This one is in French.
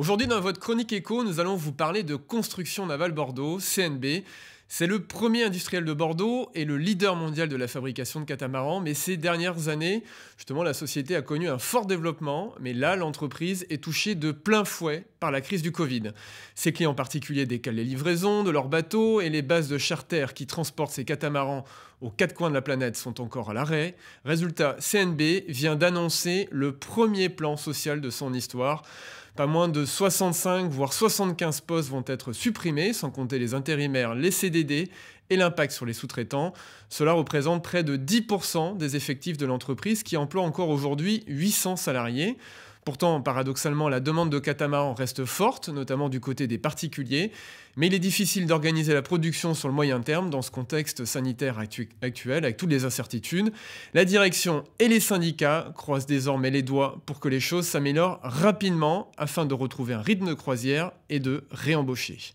Aujourd'hui, dans votre chronique éco, nous allons vous parler de Construction Navale Bordeaux, CNB. C'est le premier industriel de Bordeaux et le leader mondial de la fabrication de catamarans, mais ces dernières années, justement, la société a connu un fort développement, mais là, l'entreprise est touchée de plein fouet par la crise du Covid. Ces clients en particulier décalent les livraisons de leurs bateaux et les bases de charter qui transportent ces catamarans aux quatre coins de la planète sont encore à l'arrêt. Résultat, CNB vient d'annoncer le premier plan social de son histoire. Pas moins de 65 voire 75 postes vont être supprimés, sans compter les intérimaires, les CDD et l'impact sur les sous-traitants. Cela représente près de 10% des effectifs de l'entreprise qui emploie encore aujourd'hui 800 salariés. Pourtant, paradoxalement, la demande de catamaran reste forte, notamment du côté des particuliers, mais il est difficile d'organiser la production sur le moyen terme dans ce contexte sanitaire actuel avec toutes les incertitudes. La direction et les syndicats croisent désormais les doigts pour que les choses s'améliorent rapidement afin de retrouver un rythme de croisière et de réembaucher.